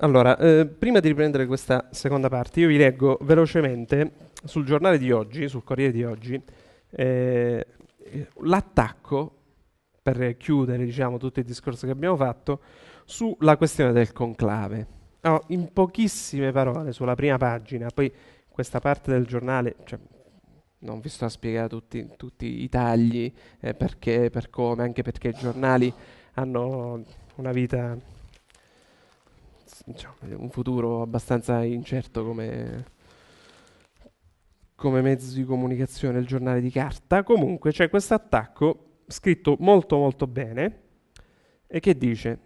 Allora, eh, prima di riprendere questa seconda parte, io vi leggo velocemente sul giornale di oggi, sul Corriere di oggi, eh, l'attacco, per chiudere diciamo, tutto il discorso che abbiamo fatto, sulla questione del conclave. Oh, in pochissime parole, sulla prima pagina, poi questa parte del giornale, cioè, non vi sto a spiegare tutti, tutti i tagli, eh, perché, per come, anche perché i giornali hanno una vita diciamo, un futuro abbastanza incerto come, come mezzo di comunicazione, il giornale di carta. Comunque c'è questo attacco scritto molto molto bene e che dice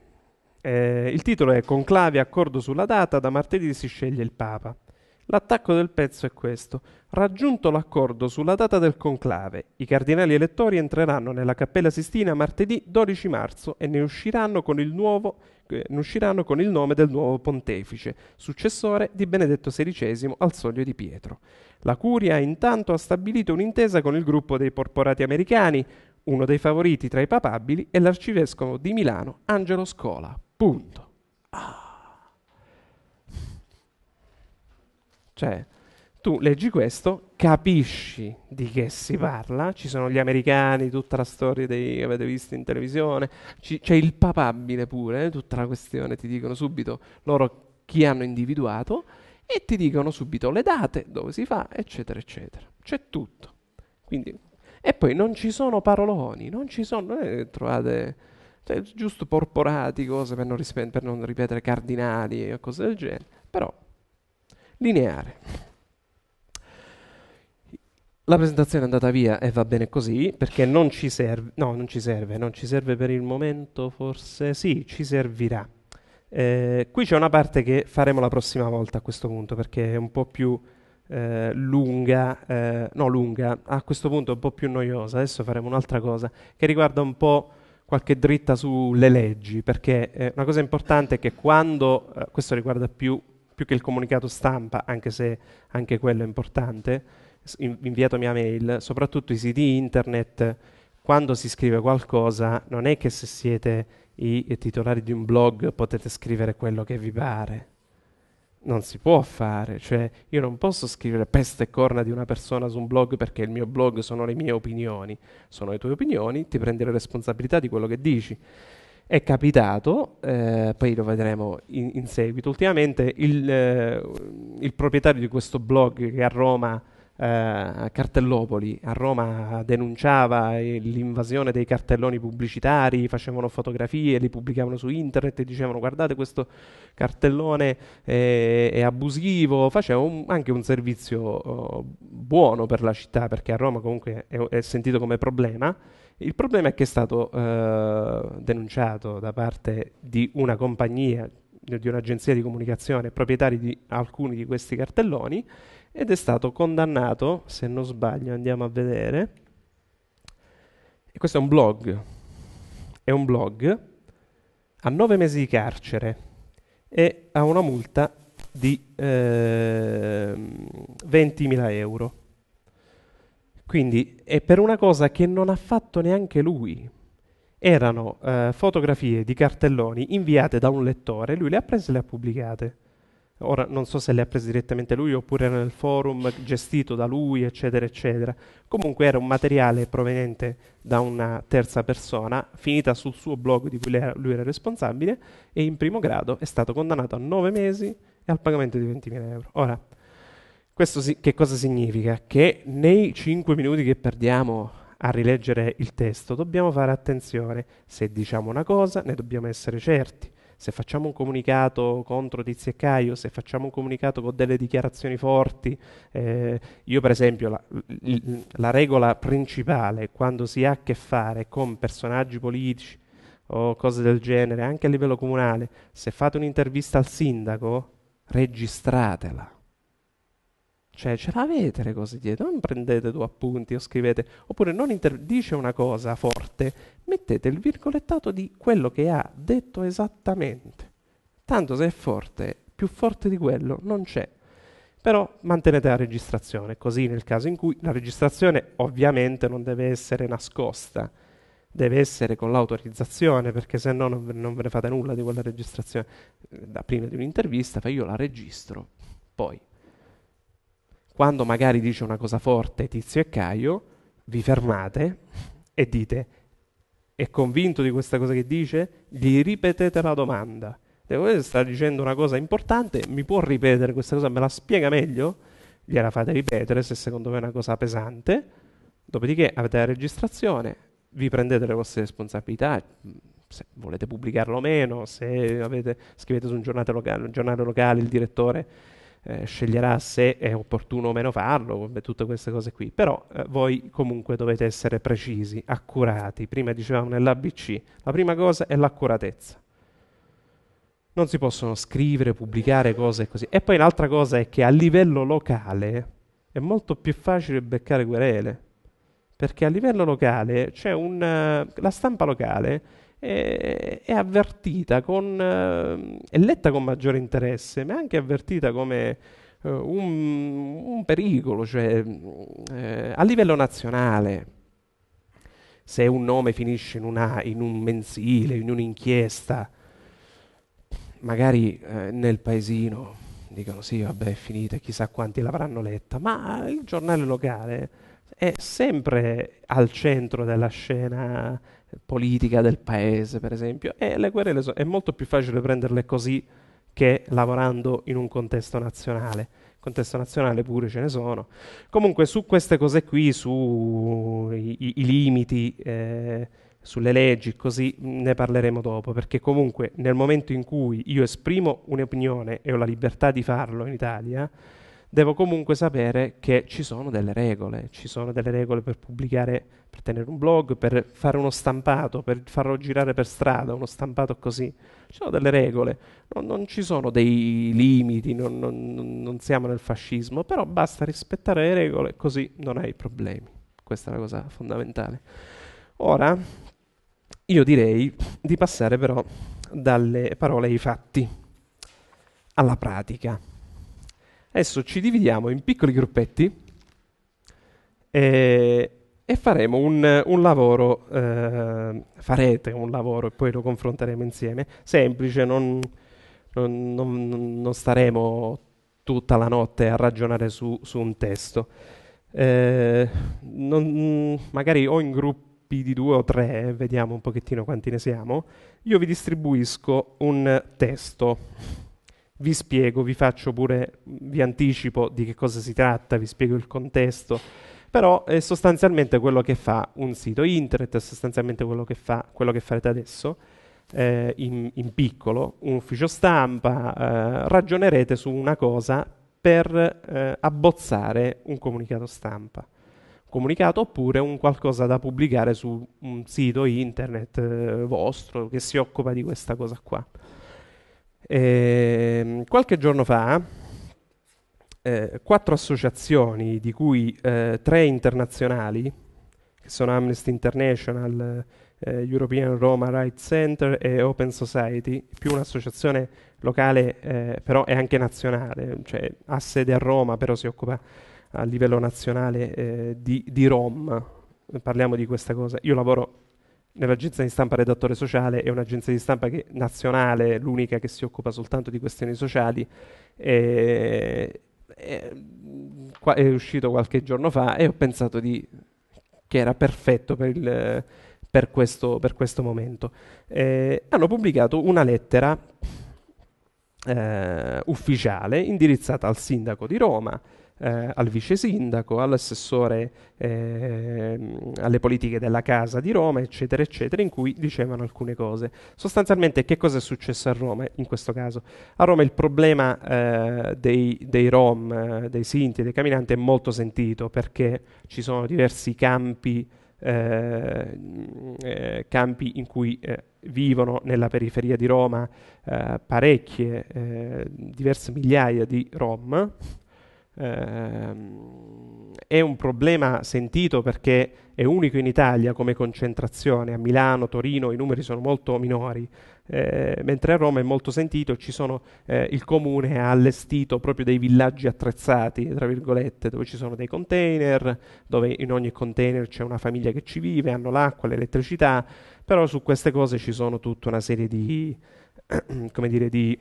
eh, il titolo è Conclave accordo sulla data, da martedì si sceglie il Papa. L'attacco del pezzo è questo. Raggiunto l'accordo sulla data del conclave, i cardinali elettori entreranno nella Cappella Sistina martedì 12 marzo e ne usciranno con il, nuovo, eh, ne usciranno con il nome del nuovo pontefice, successore di Benedetto XVI al soglio di Pietro. La Curia intanto ha stabilito un'intesa con il gruppo dei porporati americani, uno dei favoriti tra i papabili e l'arcivescovo di Milano Angelo Scola. Punto. Ah. Cioè, tu leggi questo, capisci di che si parla, ci sono gli americani, tutta la storia dei, che avete visto in televisione, ci, c'è il papabile pure, eh, tutta la questione, ti dicono subito loro chi hanno individuato e ti dicono subito le date, dove si fa, eccetera, eccetera. C'è tutto. Quindi, e poi non ci sono paroloni, non ci sono, eh, trovate cioè, giusto porporati, cose per non, rispe- per non ripetere cardinali e cose del genere, però lineare. La presentazione è andata via e va bene così perché non ci serve, no, non ci serve, non ci serve per il momento, forse sì, ci servirà. Eh, qui c'è una parte che faremo la prossima volta a questo punto perché è un po' più eh, lunga, eh, no lunga, a questo punto è un po' più noiosa. Adesso faremo un'altra cosa che riguarda un po' qualche dritta sulle leggi perché eh, una cosa importante è che quando, eh, questo riguarda più più che il comunicato stampa, anche se anche quello è importante, inviato mia mail, soprattutto i siti internet, quando si scrive qualcosa non è che se siete i titolari di un blog potete scrivere quello che vi pare. Non si può fare, cioè io non posso scrivere peste e corna di una persona su un blog perché il mio blog sono le mie opinioni, sono le tue opinioni, ti prendi la responsabilità di quello che dici è capitato, eh, poi lo vedremo in, in seguito, ultimamente il, eh, il, proprietario di questo blog che a Roma, eh, a Cartellopoli, a Roma denunciava l'invasione dei cartelloni pubblicitari, facevano fotografie, li pubblicavano su internet e dicevano guardate questo cartellone eh, è abusivo, faceva un, anche un servizio oh, buono per la città perché a Roma comunque è, è sentito come problema il problema è che è stato eh, denunciato da parte di una compagnia, di un'agenzia di comunicazione, proprietari di alcuni di questi cartelloni, ed è stato condannato, se non sbaglio andiamo a vedere, e questo è un blog, è un blog, a nove mesi di carcere e a una multa di eh, 20.000 euro. Quindi è per una cosa che non ha fatto neanche lui. Erano eh, fotografie di cartelloni inviate da un lettore, lui le ha prese e le ha pubblicate. Ora non so se le ha prese direttamente lui oppure era nel forum gestito da lui, eccetera, eccetera. Comunque era un materiale proveniente da una terza persona, finita sul suo blog di cui lui era responsabile, e in primo grado è stato condannato a 9 mesi e al pagamento di 20.000 euro. Ora, questo si- che cosa significa? Che nei 5 minuti che perdiamo a rileggere il testo dobbiamo fare attenzione. Se diciamo una cosa ne dobbiamo essere certi. Se facciamo un comunicato contro Tizio e Caio, se facciamo un comunicato con delle dichiarazioni forti, eh, io per esempio la, la regola principale quando si ha a che fare con personaggi politici o cose del genere, anche a livello comunale, se fate un'intervista al sindaco, registratela cioè, ce l'avete le cose dietro, non prendete due appunti o scrivete, oppure non inter- dice una cosa forte, mettete il virgolettato di quello che ha detto esattamente. Tanto se è forte, più forte di quello non c'è. Però mantenete la registrazione, così nel caso in cui la registrazione ovviamente non deve essere nascosta, deve essere con l'autorizzazione, perché se no non, non ve ne fate nulla di quella registrazione. Da prima di un'intervista, fai io la registro, poi quando magari dice una cosa forte Tizio e Caio, vi fermate e dite, è convinto di questa cosa che dice? Gli ripetete la domanda. Questo sta dicendo una cosa importante, mi può ripetere questa cosa, me la spiega meglio? Gliela fate ripetere se secondo me è una cosa pesante, dopodiché avete la registrazione, vi prendete le vostre responsabilità, se volete pubblicarlo o meno, se avete, scrivete su un giornale locale, un giornale locale il direttore eh, sceglierà se è opportuno o meno farlo, tutte queste cose qui, però eh, voi comunque dovete essere precisi, accurati. Prima dicevamo nell'ABC, la prima cosa è l'accuratezza. Non si possono scrivere, pubblicare cose così. E poi l'altra cosa è che a livello locale è molto più facile beccare querele, perché a livello locale c'è un... Eh, la stampa locale è, è avvertita con, eh, è letta con maggiore interesse, ma è anche avvertita come uh, un, un, pericolo, cioè eh, a livello nazionale. Se un nome finisce in, una, in un mensile, in un'inchiesta, magari eh, nel paesino dicono sì, vabbè, è finita, chissà quanti l'avranno letta, ma il giornale locale è sempre al centro della scena politica del paese, per esempio, e le guerre so- è molto più facile prenderle così che lavorando in un contesto nazionale. Contesto nazionale pure ce ne sono. Comunque su queste cose qui, sui limiti, eh, sulle leggi, così ne parleremo dopo, perché comunque nel momento in cui io esprimo un'opinione e ho la libertà di farlo in Italia, devo comunque sapere che ci sono delle regole, ci sono delle regole per pubblicare, per tenere un blog, per fare uno stampato, per farlo girare per strada, uno stampato così, ci sono delle regole, non, non ci sono dei limiti, non, non, non siamo nel fascismo, però basta rispettare le regole così non hai problemi, questa è la cosa fondamentale. Ora, io direi di passare però dalle parole ai fatti, alla pratica. Adesso ci dividiamo in piccoli gruppetti e, eh, e faremo un, un lavoro, eh, farete un lavoro e poi lo confronteremo insieme. Semplice, non, non, non, non staremo tutta la notte a ragionare su, su un testo. Eh, non, magari o in gruppi di due o tre, eh, vediamo un pochettino quanti ne siamo, io vi distribuisco un testo vi spiego, vi faccio pure, vi anticipo di che cosa si tratta, vi spiego il contesto, però è eh, sostanzialmente quello che fa un sito internet, è sostanzialmente quello che, fa, quello che farete adesso, eh, in, in, piccolo, un ufficio stampa, eh, ragionerete su una cosa per eh, abbozzare un comunicato stampa comunicato oppure un qualcosa da pubblicare su un sito internet eh, vostro che si occupa di questa cosa qua. Eh, qualche giorno fa eh, quattro associazioni, di cui eh, tre internazionali, che sono Amnesty International, eh, European Roma Rights Center e Open Society, più un'associazione locale eh, però è anche nazionale, cioè ha sede a Roma però si occupa a livello nazionale eh, di, di Rom. Parliamo di questa cosa. Io lavoro Nell'agenzia di stampa redattore sociale è un'agenzia di stampa che, nazionale, l'unica che si occupa soltanto di questioni sociali. E, eh, e, eh, qua, è uscito qualche giorno fa e ho pensato di, che era perfetto per, il, per, questo, per questo, momento. E, eh, hanno pubblicato una lettera eh, ufficiale indirizzata al sindaco di Roma eh, al vice sindaco, all'assessore eh, alle politiche della casa di Roma, eccetera, eccetera, in cui dicevano alcune cose. Sostanzialmente che cosa è successo a Roma in questo caso? A Roma il problema eh, dei, dei, Rom, eh, dei Sinti, dei Camminanti è molto sentito perché ci sono diversi campi eh, eh campi in cui eh, vivono nella periferia di Roma eh, parecchie, diverse migliaia di Rom Ehm, è un problema sentito perché è unico in Italia come concentrazione, a Milano, Torino i numeri sono molto minori, eh, mentre a Roma è molto sentito, ci sono, eh, il comune ha allestito proprio dei villaggi attrezzati, tra virgolette, dove ci sono dei container, dove in ogni container c'è una famiglia che ci vive, hanno l'acqua, l'elettricità, però su queste cose ci sono tutta una serie di, come dire, di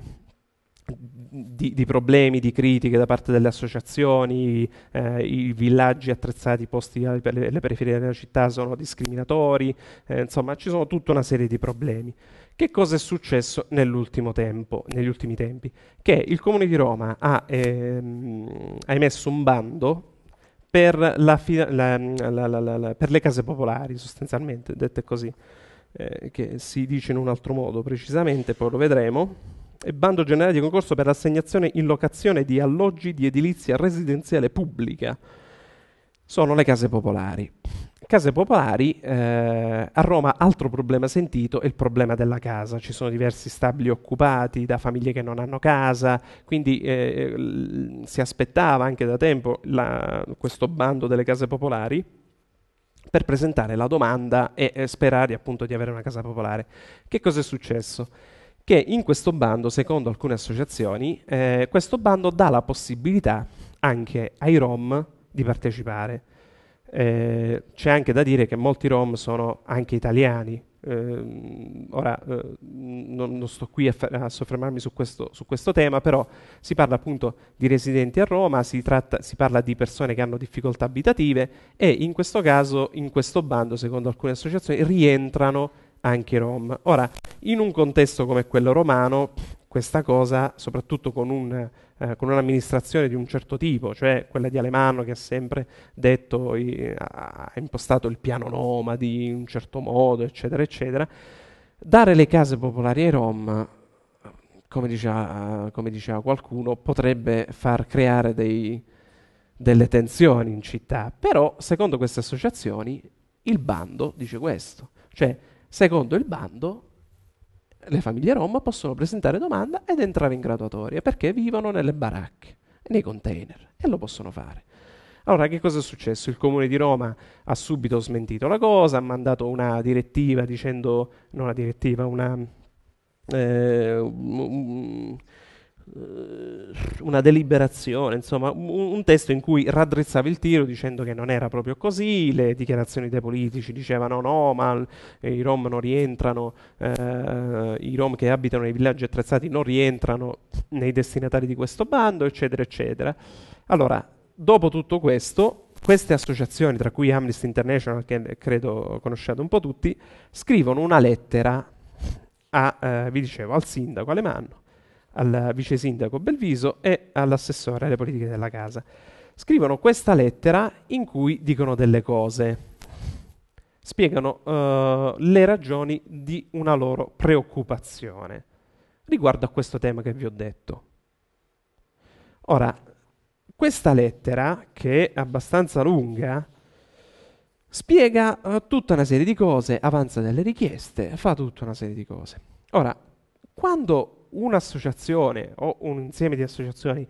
di, di, problemi, di critiche da parte delle associazioni, eh, i villaggi attrezzati posti alle periferie della città sono discriminatori, eh, insomma ci sono tutta una serie di problemi. Che cosa è successo nell'ultimo tempo, negli ultimi tempi? Che il Comune di Roma ha ehm, emesso un bando per, la, la, la, per, le case popolari, sostanzialmente, detto così, eh, che si dice in un altro modo precisamente, poi lo vedremo e bando generale di concorso per l'assegnazione in locazione di alloggi di edilizia residenziale pubblica. Sono le case popolari. Case popolari, eh, a Roma altro problema sentito è il problema della casa. Ci sono diversi stabili occupati da famiglie che non hanno casa, quindi eh, l- si aspettava anche da tempo la, questo bando delle case popolari per presentare la domanda e eh, sperare appunto di avere una casa popolare. Che cosa è successo? che in questo bando, secondo alcune associazioni, eh, questo bando dà la possibilità anche ai Rom di partecipare. Eh, c'è anche da dire che molti Rom sono anche italiani. Eh, ora eh, non, non, sto qui a, a soffermarmi su questo, su questo, tema, però si parla appunto di residenti a Roma, si, tratta, si, parla di persone che hanno difficoltà abitative e in questo caso, in questo bando, secondo alcune associazioni, rientrano anche i Rom. Ora, in un contesto come quello romano, questa cosa, soprattutto con, un, eh, con un'amministrazione di un certo tipo, cioè quella di Alemanno che ha sempre detto, eh, ha impostato il piano nomadi in un certo modo, eccetera, eccetera, dare le case popolari ai Rom, come diceva, come diceva qualcuno, potrebbe far creare dei, delle tensioni in città, però secondo queste associazioni il bando dice questo, cioè Secondo il bando, le famiglie Rom possono presentare domanda ed entrare in graduatoria perché vivono nelle baracche, nei container e lo possono fare. Allora, che cosa è successo? Il comune di Roma ha subito smentito la cosa, ha mandato una direttiva dicendo, non una direttiva, una, eh, eh, una deliberazione, insomma, un, un, testo in cui raddrizzava il tiro dicendo che non era proprio così, le dichiarazioni dei politici dicevano no, ma l- eh, i rom non rientrano, eh, i rom che abitano nei villaggi attrezzati non rientrano nei destinatari di questo bando, eccetera, eccetera. Allora, dopo tutto questo, queste associazioni, tra cui Amnesty International, che credo conosciate un po' tutti, scrivono una lettera a, eh, vi dicevo, al sindaco Alemanno al vice sindaco Belviso e all'assessore alle politiche della casa. Scrivono questa lettera in cui dicono delle cose, spiegano uh, le ragioni di una loro preoccupazione riguardo a questo tema che vi ho detto. Ora, questa lettera, che è abbastanza lunga, spiega uh, tutta una serie di cose, avanza delle richieste, fa tutta una serie di cose. Ora, quando un'associazione o un insieme di associazioni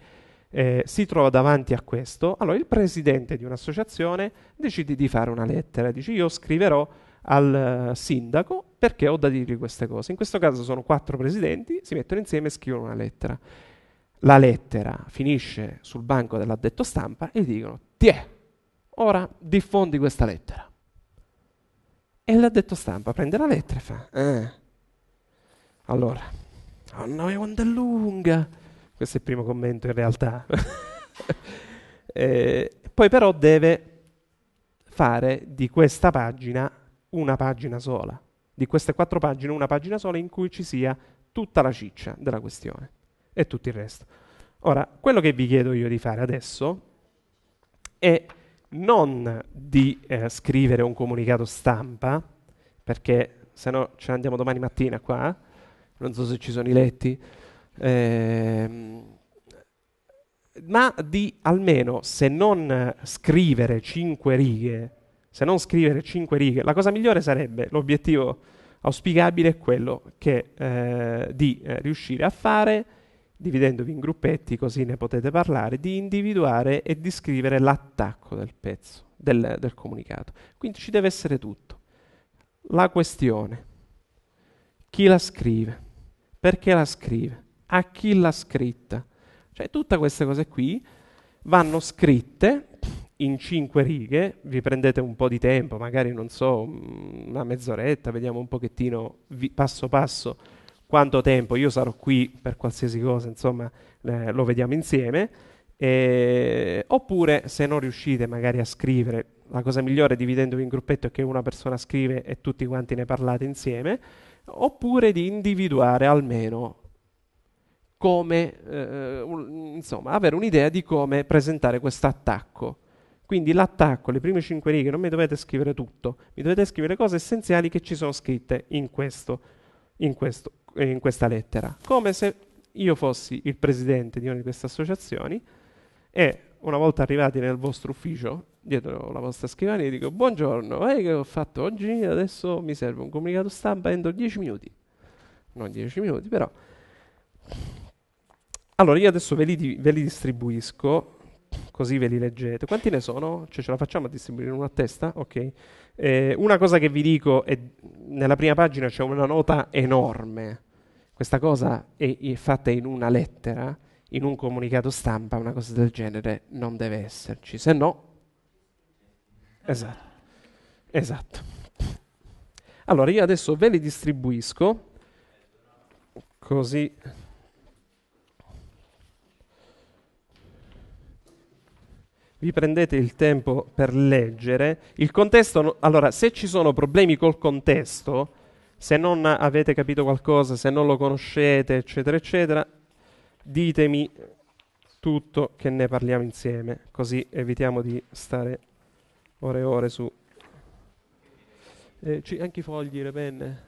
eh, si trova davanti a questo, allora il presidente di un'associazione decide di fare una lettera, dice io scriverò al eh, sindaco perché ho da dirgli queste cose. In questo caso sono quattro presidenti, si mettono insieme e scrivono una lettera. La lettera finisce sul banco dell'addetto stampa e gli dicono Tiè, ora diffondi questa lettera. E l'addetto stampa prende la lettera e fa eh. Allora, Oh no, è onda lunga. Questo è il primo commento in realtà. eh, poi però deve fare di questa pagina una pagina sola. Di queste quattro pagine una pagina sola in cui ci sia tutta la ciccia della questione e tutto il resto. Ora, quello che vi chiedo io di fare adesso è non di eh, scrivere un comunicato stampa, perché se no ce ne andiamo domani mattina qua, non so se ci sono i letti, eh, ma di almeno, se non scrivere cinque righe, se non scrivere cinque righe, la cosa migliore sarebbe, l'obiettivo auspicabile è quello che, eh, di eh, riuscire a fare, dividendovi in gruppetti così ne potete parlare, di individuare e di scrivere l'attacco del pezzo, del, del comunicato. Quindi ci deve essere tutto. La questione, chi la scrive, perché la scrive, a chi l'ha scritta. Cioè tutte queste cose qui vanno scritte in cinque righe, vi prendete un po' di tempo, magari non so, mm, una mezz'oretta, vediamo un pochettino vi, passo passo quanto tempo, io sarò qui per qualsiasi cosa, insomma eh, lo vediamo insieme, eh, oppure se non riuscite magari a scrivere, la cosa migliore dividendovi in gruppetto è che una persona scrive e tutti quanti ne parlate insieme, oppure di individuare almeno come, eh, un, insomma, avere un'idea di come presentare questo attacco. Quindi l'attacco, le prime cinque righe, non mi dovete scrivere tutto, mi dovete scrivere cose essenziali che ci sono scritte in, questo, in, questo, eh, in questa lettera. Come se io fossi il presidente di una di queste associazioni e una volta arrivati nel vostro ufficio, dietro la vostra scrivania e dico buongiorno, eh, che ho fatto oggi? Adesso mi serve un comunicato stampa entro 10 minuti. Non 10 minuti, però. Allora, io adesso ve li, ve li distribuisco, così ve li leggete. Quanti ne sono? Cioè, ce la facciamo a distribuire una a testa? Ok. Eh, una cosa che vi dico è, nella prima pagina c'è una nota enorme. Questa cosa è, è fatta in una lettera, in un comunicato stampa, una cosa del genere non deve esserci, se no Esatto. Esatto. Allora io adesso ve li distribuisco così vi prendete il tempo per leggere. Il contesto, no, allora, se ci sono problemi col contesto, se non avete capito qualcosa, se non lo conoscete, eccetera, eccetera, ditemi tutto che ne parliamo insieme, così evitiamo di stare ore e ore su. Eh, anche i fogli, le penne,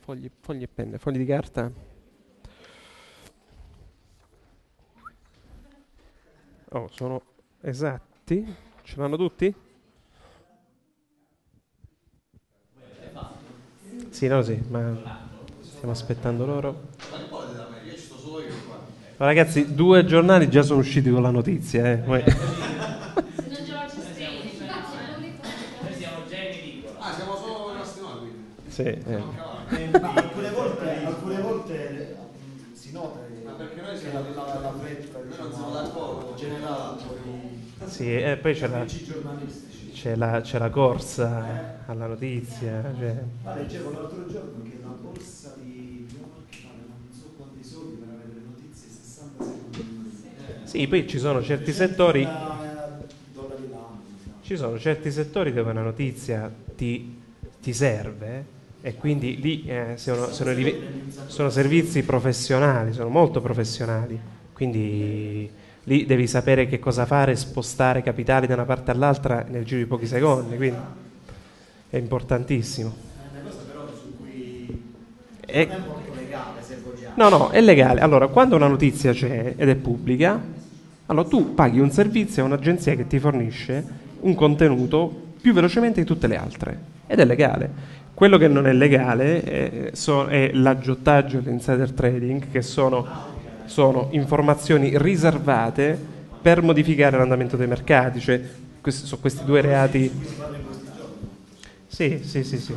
fogli, fogli e penne, fogli di carta. Oh, sono esatti? Ce l'hanno tutti? Sì, no, sì, ma stiamo aspettando loro. Ma ragazzi, due giornali già sono usciti con la notizia, eh. Sì. Eh. eh alcune volte, alcune volte mm, si nota ma perché noi siamo la, la, la diciamo, fretta diciamo, siamo d'accordo generale poi, sì, e eh, poi c'è la, c'è la, c'è la corsa eh. alla notizia cioè. ma leggevo l'altro giorno che la borsa di non so quanti soldi per avere le notizie sì poi ci sono certi settori diciamo. ci sono certi settori dove una notizia ti, ti serve e quindi lì eh, sono, sono, sono, servizi professionali, sono molto professionali, quindi lì devi sapere che cosa fare, spostare capitali da una parte all'altra nel giro di pochi secondi, quindi è importantissimo. Eh, è una però su cui è, è molto legale se vogliamo. No, no, è legale. Allora, quando una notizia c'è ed è pubblica, allora tu paghi un servizio a un'agenzia che ti fornisce un contenuto più velocemente di tutte le altre ed è legale. Quello che non è legale è, so, è l'aggiottaggio e l'insider trading, che sono, sono, informazioni riservate per modificare l'andamento dei mercati, cioè questi, sono questi due reati. Sì, sì, sì, sì.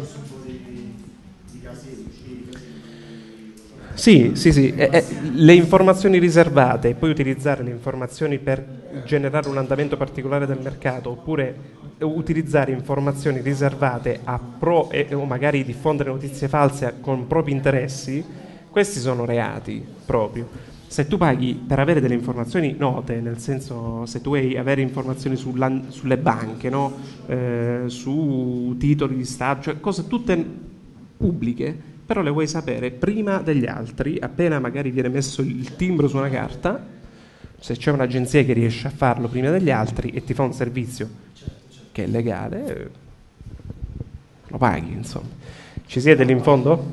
Sì, sì, sì, eh, eh, le informazioni riservate e poi utilizzare le informazioni per generare un andamento particolare del mercato oppure eh, utilizzare informazioni riservate a pro e, eh, o magari diffondere notizie false con propri interessi, questi sono reati proprio se tu paghi per avere delle informazioni note, nel senso se tu vuoi avere informazioni sulle banche, no? eh, su titoli di Stato, cioè cose tutte pubbliche, però le vuoi sapere prima degli altri, appena magari viene messo il timbro su una carta, se c'è un'agenzia che riesce a farlo prima degli altri e ti fa un servizio che è legale, lo paghi, insomma. Ci siete lì in fondo?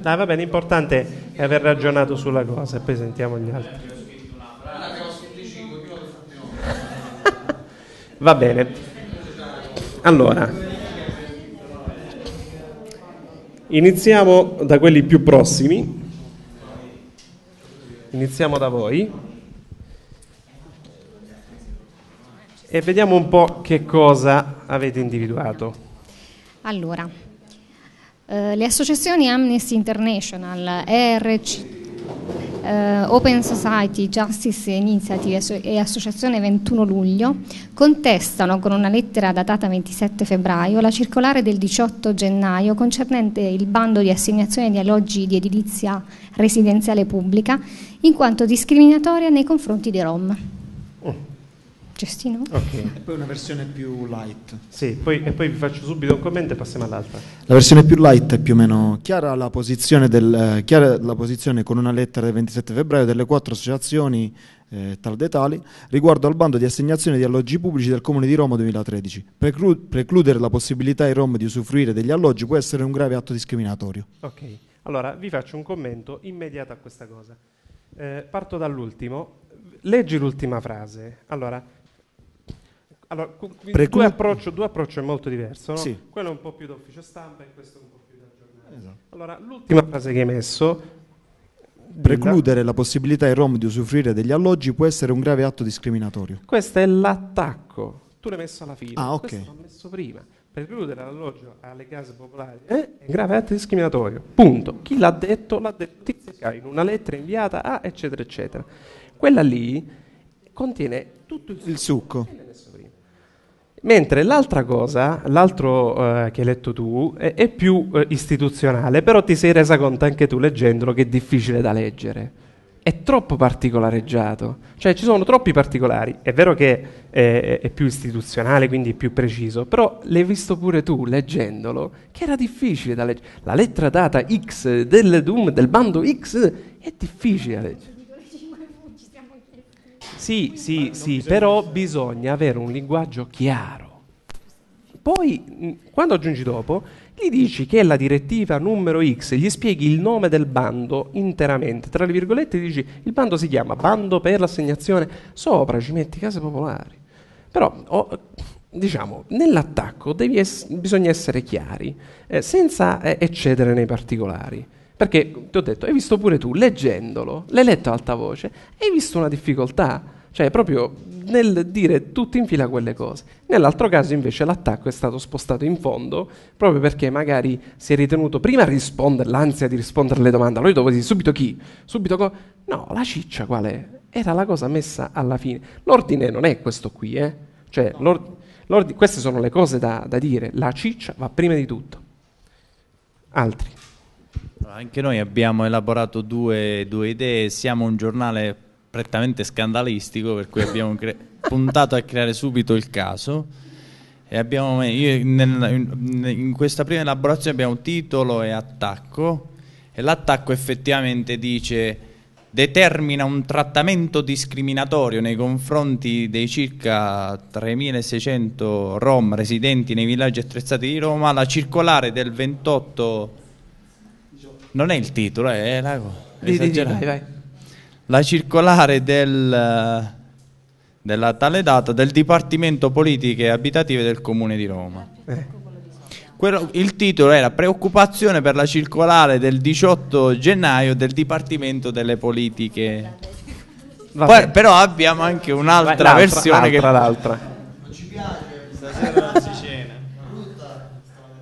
Dai, va bene, l'importante è aver ragionato sulla cosa e poi sentiamo gli altri. va bene. Allora, iniziamo da quelli più prossimi. Iniziamo da voi. E vediamo un po' che cosa avete individuato. Allora, eh, le associazioni Amnesty International, ERC, eh, Open Society, Justice Initiative e Associazione 21 luglio contestano con una lettera datata 27 febbraio la circolare del 18 gennaio concernente il bando di assegnazione di alloggi di edilizia residenziale pubblica in quanto discriminatoria nei confronti dei Rom. Oh. Cestino. Ok. E poi una versione più light. Sì, poi, e poi vi faccio subito un commento e passiamo all'altra. La versione più light è più o meno chiara la posizione, del, eh, chiara la posizione con una lettera del 27 febbraio delle quattro associazioni eh, tal detali riguardo al bando di assegnazione di alloggi pubblici del Comune di Roma 2013. Preclu- precludere la possibilità ai Rom di usufruire degli alloggi può essere un grave atto discriminatorio. Ok, allora vi faccio un commento immediato a questa cosa. Eh, parto dall'ultimo. Leggi l'ultima frase. Allora, allora, Precu- due, approccio, due approccio molto diverso, no? sì. quello è un po' più da ufficio stampa e questo è un po' più da giornale. Esatto. Allora, l'ultima frase che hai messo Precludere la possibilità ai Rom di usufruire degli alloggi può essere un grave atto discriminatorio. Questo è l'attacco. Tu l'hai messo alla fine. Ah, ok. Questo l'ho messo prima. Precludere l'alloggio alle case popolari eh, è grave atto discriminatorio. Punto. Chi l'ha detto? L'ha detto in una lettera inviata a eccetera eccetera. Quella lì contiene tutto il, il succo. succo Mentre l'altra cosa, l'altro eh, che hai letto tu, è, è più eh, istituzionale, però ti sei resa conto anche tu leggendolo che è difficile da leggere. È troppo particolareggiato, cioè ci sono troppi particolari. È vero che eh, è più istituzionale, quindi è più preciso, però l'hai visto pure tu leggendolo, che era difficile da leggere. La lettera data X del, del bando X è difficile da leggere. Sì, sì, sì, bisogna però essere... bisogna avere un linguaggio chiaro. Poi, quando aggiungi dopo, gli dici che è la direttiva numero X, gli spieghi il nome del bando interamente, tra le virgolette dici il bando si chiama bando per l'assegnazione, sopra ci metti case popolari. Però, oh, diciamo, nell'attacco es- bisogna essere chiari, eh, senza eh, eccedere nei particolari. Perché ti ho detto, hai visto pure tu, leggendolo, l'hai letto ad alta voce, hai visto una difficoltà, cioè proprio nel dire tutto in fila quelle cose. Nell'altro caso invece l'attacco è stato spostato in fondo proprio perché magari si è ritenuto prima rispondere, l'ansia di rispondere alle domande, allora io dovevo dire subito chi, subito co- No, la ciccia qual è? Era la cosa messa alla fine. L'ordine non è questo qui, eh? Cioè, no. l'ord- queste sono le cose da, da dire, la ciccia va prima di tutto. Altri. Anche noi abbiamo elaborato due, due idee, siamo un giornale prettamente scandalistico per cui abbiamo puntato a creare subito il caso e abbiamo, io, nel, in, in questa prima elaborazione abbiamo titolo e attacco e l'attacco effettivamente dice determina un trattamento discriminatorio nei confronti dei circa 3.600 rom residenti nei villaggi attrezzati di Roma la circolare del 28 non è il titolo, eh, è la... Di, di, di, vai, vai. La circolare del, della tale data del Dipartimento Politiche e Abitative del Comune di Roma. Eh. Quello, il titolo era Preoccupazione per la circolare del 18 gennaio del Dipartimento delle Politiche. Poi, però abbiamo anche un'altra Vai, versione l'altra, l'altra. Non ci piace, stasera non si cena.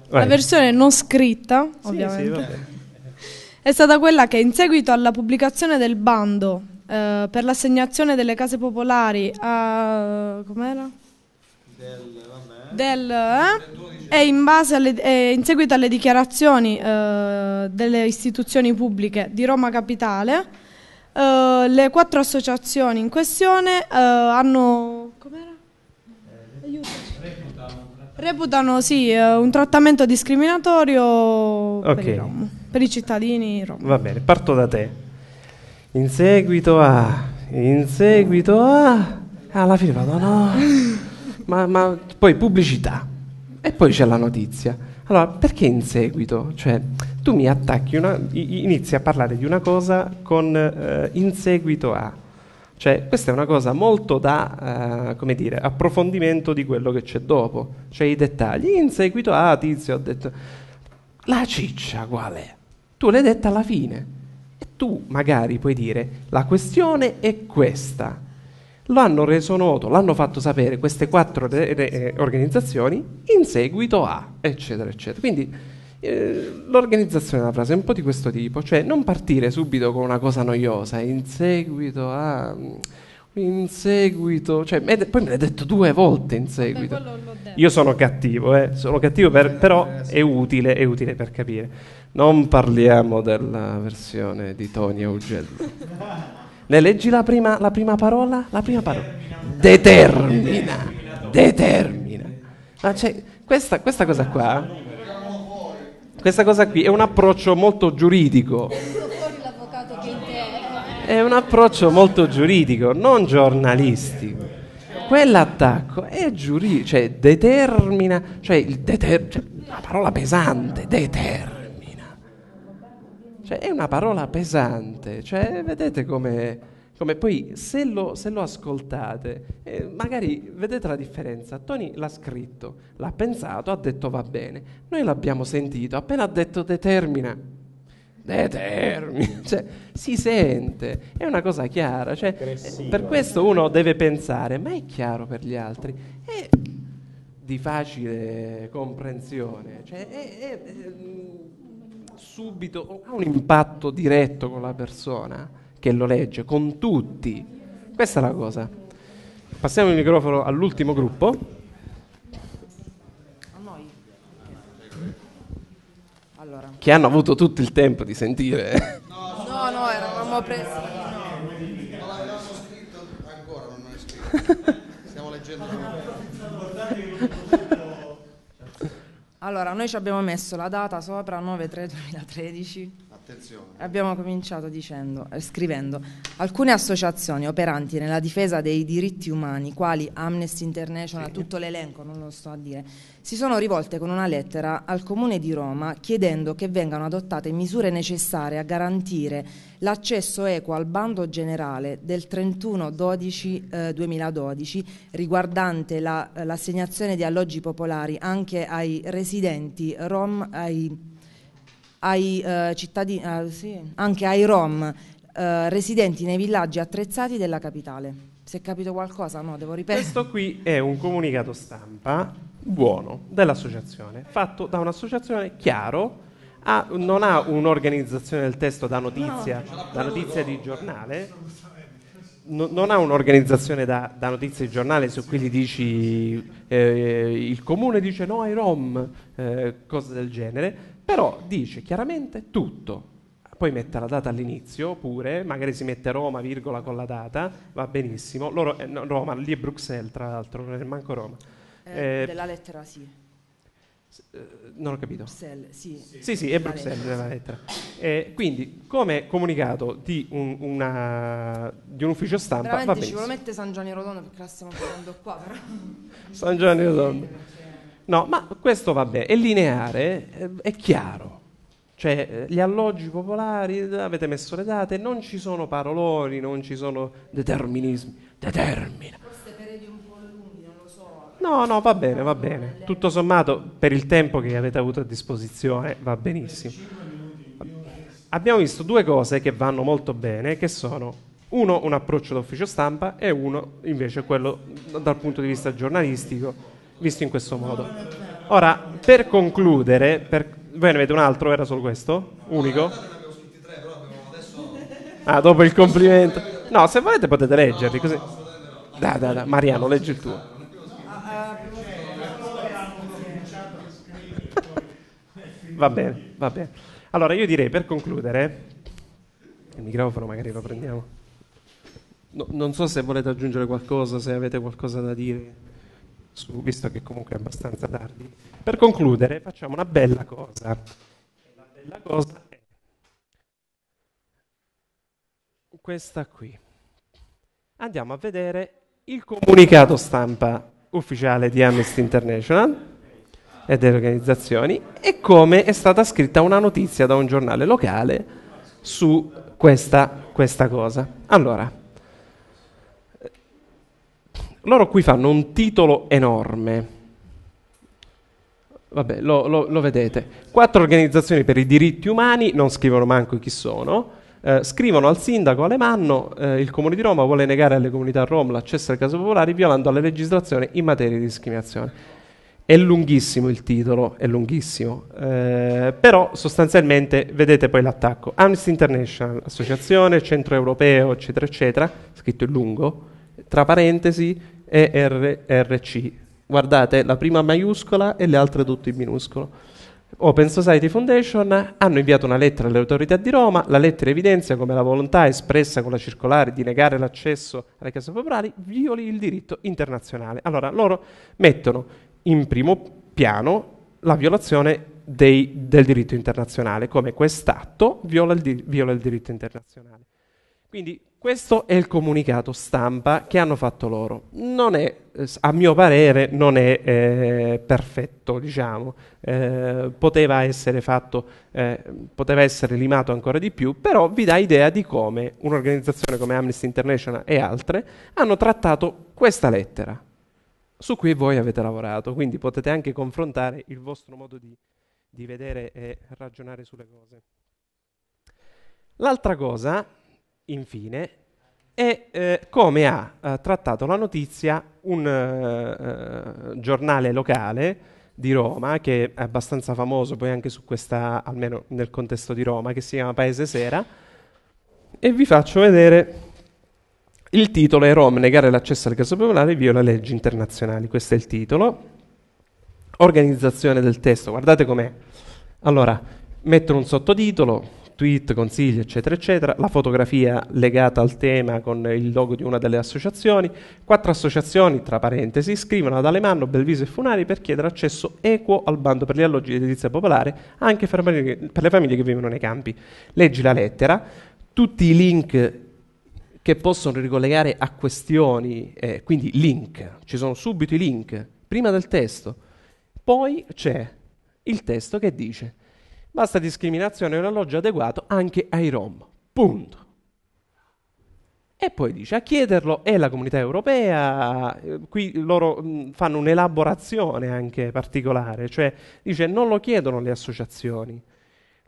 La versione non scritta, sì, ovviamente. Sì, è stata quella che in seguito alla pubblicazione del bando eh, per l'assegnazione delle case popolari a... com'era? Del, vabbè, del, eh? e in, base alle, eh, in seguito alle dichiarazioni eh, delle istituzioni pubbliche di Roma Capitale, eh, le quattro associazioni in questione eh, hanno... com'era? Reputano, reputano sì, un trattamento discriminatorio okay. per i Rom per i cittadini romani. Va bene, parto da te. In seguito a... In seguito a... Eh, alla fine vado, no. ma, ma poi pubblicità. E poi c'è la notizia. Allora, perché in seguito? Cioè, tu mi attacchi, una, inizi a parlare di una cosa con eh, in seguito a. Cioè, questa è una cosa molto da, eh, come dire, approfondimento di quello che c'è dopo. Cioè, i dettagli. In seguito a, tizio, ho detto... La ciccia qual è? tu l'hai detta alla fine. E tu magari puoi dire la questione è questa. Lo hanno reso noto, l'hanno fatto sapere queste quattro re- re- eh, organizzazioni in seguito a, eccetera, eccetera. Quindi eh, l'organizzazione della frase è un po' di questo tipo, cioè non partire subito con una cosa noiosa, in seguito a in seguito, cioè, poi me l'hai detto due volte in seguito. Beh, Io sono cattivo, eh, sono cattivo per, eh, però eh, è utile, è utile per capire. Non parliamo della versione di Tony Augello. Ne leggi la prima, la prima parola? La prima parola. Determina. Determina. Determina. Ah, questa, questa cosa qua. Questa cosa qui è un approccio molto giuridico è un approccio molto giuridico, non giornalistico. Quell'attacco è giuridico, cioè determina, cioè, deter- cioè una parola pesante, determina. Cioè, è una parola pesante, cioè, vedete come... Come poi se lo, se lo ascoltate, eh, magari vedete la differenza. Tony l'ha scritto, l'ha pensato, ha detto va bene. Noi l'abbiamo sentito, appena ha detto determina. Determina, cioè, si sente, è una cosa chiara. Cioè, per questo uno deve pensare, ma è chiaro per gli altri. È di facile comprensione. Cioè, è, è, è, subito ha un impatto diretto con la persona che lo legge, con tutti. Questa è la cosa. Passiamo il microfono all'ultimo gruppo. A Allora. Che hanno avuto tutto il tempo di sentire. No, no, no eravamo presi. No. Non l'avevamo scritto ancora, non è scritto. Stiamo leggendo. Allora, noi ci abbiamo messo la data sopra 9-3-2013 Attenzione. Abbiamo cominciato dicendo, eh, scrivendo alcune associazioni operanti nella difesa dei diritti umani, quali Amnesty International, sì. tutto l'elenco, non lo sto a dire, si sono rivolte con una lettera al Comune di Roma chiedendo che vengano adottate misure necessarie a garantire l'accesso equo al bando generale del 31 12 eh, 2012 riguardante la, l'assegnazione di alloggi popolari anche ai residenti rom ai ai, eh, eh, sì, anche ai Rom eh, residenti nei villaggi attrezzati della capitale. Se è capito qualcosa, no, devo ripetere. Questo qui è un comunicato stampa buono dell'associazione, fatto da un'associazione chiaro, ha, non ha un'organizzazione del testo da notizia, no. da notizia di giornale. No, non ha un'organizzazione da, da notizie di giornale su cui gli dici eh, il comune dice no ai rom, eh, cose del genere, però dice chiaramente tutto. Poi mette la data all'inizio pure, magari si mette Roma, virgola con la data, va benissimo. Loro, eh, no, Roma, lì è Bruxelles tra l'altro, non è manco Roma. Eh, eh, della lettera sì. Eh, non ho capito. Bruxelles, sì. Sì, sì, sì è Bruxelles della lettera. Eh, quindi, come comunicato di un, una, di un ufficio stampa, Veramente va ci benissimo. vuole mettere San Gianni Rotondo perché la stiamo facendo qua, però. San Gianni Rotondo. No, ma questo vabbè, è lineare, eh, è chiaro. Cioè, eh, gli alloggi popolari, eh, avete messo le date, non ci sono paroloni, non ci sono determinismi. Determina. Forse per un po' lunghi, non lo so. No, no, va bene, va bene. Tutto sommato, per il tempo che avete avuto a disposizione, va benissimo. Abbiamo visto due cose che vanno molto bene, che sono uno un approccio d'ufficio stampa e uno invece quello dal punto di vista giornalistico visto in questo modo. Ora, per concludere, per... voi ne avete un altro? Era solo questo? Unico? Ah, dopo il complimento. No, se volete potete leggerli così. Da, da, da. Mariano, leggi il tuo. va bene, va bene. Allora, io direi per concludere, il microfono magari lo prendiamo. No, non so se volete aggiungere qualcosa, se avete qualcosa da dire su, visto che comunque è abbastanza tardi. Per concludere facciamo una bella cosa. La bella cosa è questa qui. Andiamo a vedere il comunicato stampa ufficiale di Amnesty International e delle organizzazioni e come è stata scritta una notizia da un giornale locale su questa, questa cosa. Allora, loro qui fanno un titolo enorme. Vabbè, lo, lo, lo vedete. Quattro organizzazioni per i diritti umani, non scrivono manco chi sono. Eh, scrivono al sindaco Alemanno eh, il comune di Roma vuole negare alle comunità rom l'accesso alle case popolari violando la legislazione in materia di discriminazione. È lunghissimo il titolo, è lunghissimo, eh, però sostanzialmente vedete poi l'attacco. Amnesty International, associazione, centro europeo, eccetera, eccetera, scritto in lungo, tra parentesi ERRC. Guardate la prima maiuscola e le altre tutte in minuscolo. Open Society Foundation hanno inviato una lettera alle autorità di Roma, la lettera evidenzia come la volontà espressa con la circolare di negare l'accesso alle case popolari violi il diritto internazionale. Allora loro mettono in primo piano la violazione dei, del diritto internazionale, come quest'atto viola il, di, viola il diritto internazionale. Quindi questo è il comunicato stampa che hanno fatto loro. Non è, eh, a mio parere, non è eh, perfetto, diciamo. Eh, poteva essere fatto, eh, poteva essere limato ancora di più, però vi dà idea di come un'organizzazione come Amnesty International e altre hanno trattato questa lettera su cui voi avete lavorato. Quindi potete anche confrontare il vostro modo di, di vedere e ragionare sulle cose. L'altra cosa infine, è eh, come ha eh, trattato la notizia un eh, eh, giornale locale di Roma, che è abbastanza famoso poi anche su questa, almeno nel contesto di Roma, che si chiama Paese Sera, e vi faccio vedere il titolo è Rom, negare l'accesso al caso popolare viola leggi internazionali, questo è il titolo. Organizzazione del testo, guardate com'è. Allora, mettono un sottotitolo, tweet, consigli, eccetera, eccetera, la fotografia legata al tema con il logo di una delle associazioni. Quattro associazioni, tra parentesi, scrivono ad Alemanno, Belviso e Funari per chiedere accesso equo al bando per gli alloggi di edilizia popolare anche per le famiglie che vivono nei campi. Leggi la lettera, tutti i link che possono ricollegare a questioni, eh, quindi link, ci sono subito i link, prima del testo. Poi c'è il testo che dice Basta discriminazione e un alloggio adeguato anche ai Rom. Punto. E poi dice, a chiederlo è la comunità europea, eh, qui loro mm, fanno un'elaborazione anche particolare, cioè dice non lo chiedono le associazioni,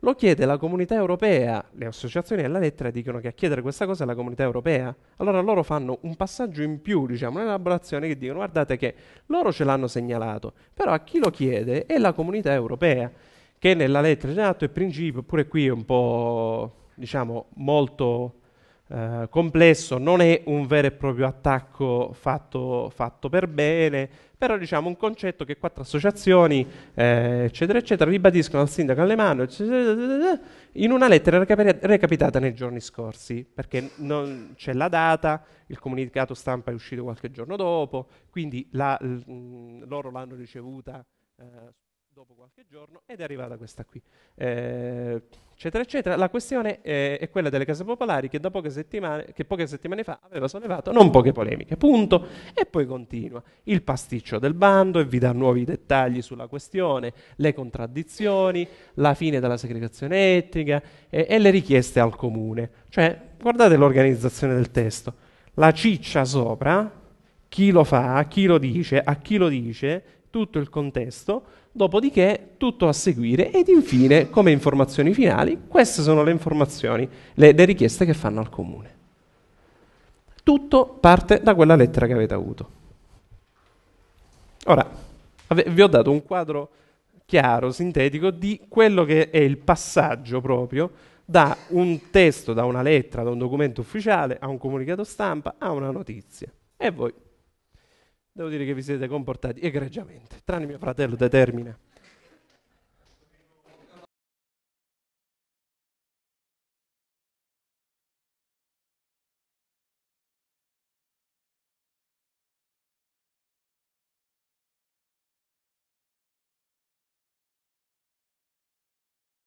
lo chiede la comunità europea, le associazioni alla lettera dicono che a chiedere questa cosa è la comunità europea, allora loro fanno un passaggio in più, diciamo, un'elaborazione che dicono guardate che loro ce l'hanno segnalato, però a chi lo chiede è la comunità europea che nella lettera di atto e principio, pure qui è un po' diciamo molto eh, complesso, non è un vero e proprio attacco fatto, fatto, per bene, però diciamo un concetto che quattro associazioni, eh, eccetera, eccetera, ribadiscono al sindaco Alemano, eccetera, in una lettera recapitata nei giorni scorsi, perché non c'è la data, il comunicato stampa è uscito qualche giorno dopo, quindi la, l, loro l'hanno ricevuta. Eh, dopo qualche giorno ed è arrivata questa qui, eh, eccetera, eccetera. La questione è, eh, è, quella delle case popolari che, da poche settimane, che poche settimane fa aveva sollevato non poche polemiche, punto. E poi continua il pasticcio del bando e vi dà nuovi dettagli sulla questione, le contraddizioni, la fine della segregazione etnica e, e le richieste al comune. Cioè, guardate l'organizzazione del testo, la ciccia sopra, chi lo fa, chi lo dice, a chi lo dice, tutto il contesto Dopodiché tutto a seguire ed infine, come informazioni finali, queste sono le informazioni, le, le richieste che fanno al comune. Tutto parte da quella lettera che avete avuto. Ora, vi ho dato un quadro chiaro, sintetico, di quello che è il passaggio proprio da un testo, da una lettera, da un documento ufficiale a un comunicato stampa, a una notizia. E voi devo dire che vi siete comportati egregiamente, tranne mio fratello, determina.